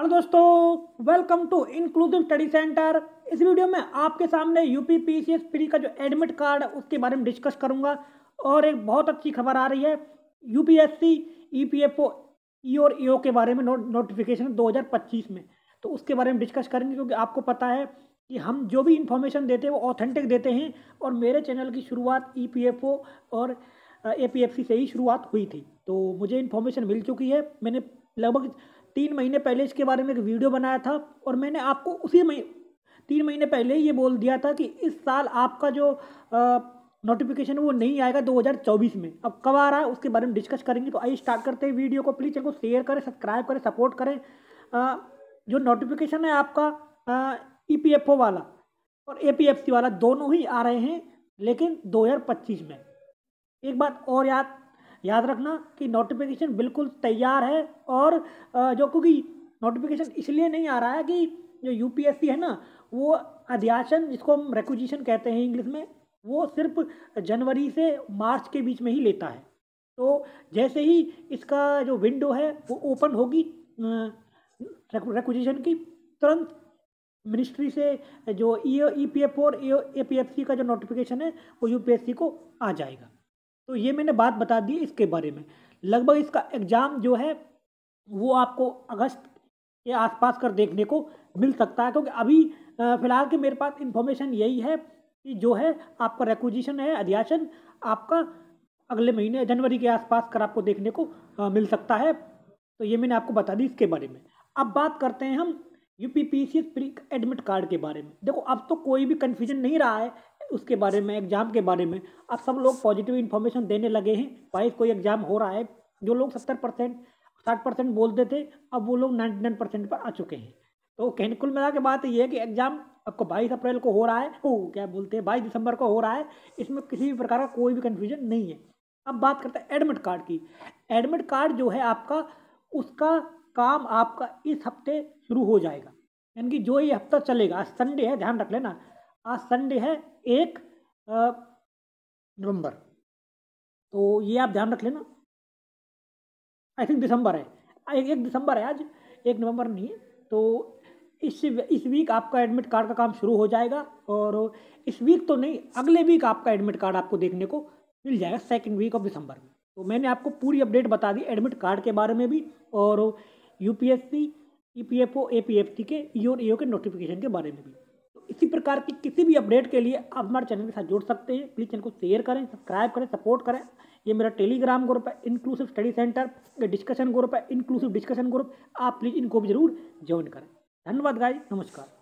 hello दोस्तों welcome to inclusive study centre इस video में आपके सामने UP P C S pre का जो एडमिट कार्ड है उसके बारे में डिस्कस करूंगा और एक बहुत अच्छी खबर आ रही है यूपीएससी ईपीएफओ ई और ईओ e के बारे में नो, नोटिफिकेशन 2025 में तो उसके बारे में डिस्कस करेंगे क्योंकि आपको पता है कि हम जो भी इंफॉर्मेशन देते हैं वो ऑथेंटिक देते हैं और मेरे चैनल की शुरुआत ई e और ए से ही शुरुआत हुई थी तो मुझे इन्फॉर्मेशन मिल चुकी है मैंने लगभग तीन महीने पहले इसके बारे में एक वीडियो बनाया था और मैंने आपको उसी महीने तीन महीने पहले ये बोल दिया था कि इस साल आपका जो नोटिफिकेशन वो नहीं आएगा 2024 में अब कब आ रहा है उसके बारे में डिस्कस करेंगे तो आइए स्टार्ट करते हैं वीडियो को प्लीज़ इनको शेयर करें सब्सक्राइब करें सपोर्ट करें आ, जो नोटिफिकेशन है आपका ई पी एफ ओ वाला और ए पी एफ सी वाला दोनों ही आ रहे हैं लेकिन दो में एक बात और याद याद रखना कि नोटिफिकेशन बिल्कुल तैयार है और जो क्योंकि नोटिफिकेशन इसलिए नहीं आ रहा है कि जो यूपीएससी है ना वो अध्याशन जिसको हम रेकोजिशन कहते हैं इंग्लिश में वो सिर्फ जनवरी से मार्च के बीच में ही लेता है तो जैसे ही इसका जो विंडो है वो ओपन होगी रेकोजिशन की तुरंत मिनिस्ट्री से जो ई ई पी एफ और ए पी एफ सी का जो नोटिफिकेशन है वो यू पी एस सी को आ जाएगा तो ये मैंने बात बता दी इसके बारे में लगभग इसका एग्ज़ाम जो है वो आपको अगस्त के आसपास कर देखने को मिल सकता है क्योंकि अभी फ़िलहाल के मेरे पास इन्फॉर्मेशन यही है कि जो है आपका रेकोजिशन है अध्याशन आपका अगले महीने जनवरी के आसपास कर आपको देखने को आ, मिल सकता है तो ये मैंने आपको बता दी इसके बारे में अब बात करते हैं हम U P P C pre admit card के बारे में देखो अब तो कोई भी कन्फ्यूजन नहीं रहा है उसके बारे में एग्ज़ाम के बारे में अब सब लोग पॉजिटिव इन्फॉर्मेशन देने लगे हैं बाईस कोई एग्ज़ाम हो रहा है जो लोग सत्तर परसेंट साठ परसेंट बोलते थे अब वो लोग नाइन्टी नाइन परसेंट पर आ चुके हैं तो कहने कुल मिला के बात ये है कि एग्ज़ाम आपको बाईस अप्रैल को हो रहा है ओ क्या बोलते हैं बाईस दिसंबर को हो रहा है इसमें किसी भी प्रकार का कोई भी कन्फ्यूजन नहीं है अब बात करते हैं एडमिट कार्ड की एडमिट कार्ड जो है आपका उसका काम आपका इस हफ्ते शुरू हो जाएगा यानी कि जो ये हफ्ता चलेगा संडे है ध्यान रख लेना आज संडे है एक नवंबर तो ये आप ध्यान रख लेना आई थिंक दिसंबर है एक दिसंबर है आज एक नवंबर नहीं है तो इस इस वीक आपका एडमिट कार्ड का काम शुरू हो जाएगा और इस वीक तो नहीं अगले वीक आपका एडमिट कार्ड आपको देखने को मिल जाएगा सेकेंड वीक ऑफ दिसंबर में तो मैंने आपको पूरी अपडेट बता दी एडमिट कार्ड के बारे में भी और U P S C E P F O A P F के ई e के नोटिफिकेशन के बारे में भी इसी प्रकार की किसी भी अपडेट के लिए आप हमारे चैनल के साथ जुड़ सकते हैं प्लीज़ चैनल को शेयर करें सब्सक्राइब करें सपोर्ट करें ये मेरा टेलीग्राम ग्रुप है inclusive study centre discussion group है इंक्लूसिव डिस्कशन ग्रुप आप प्लीज़ इनको भी जरूर ज्वाइन करें धन्यवाद गाय नमस्कार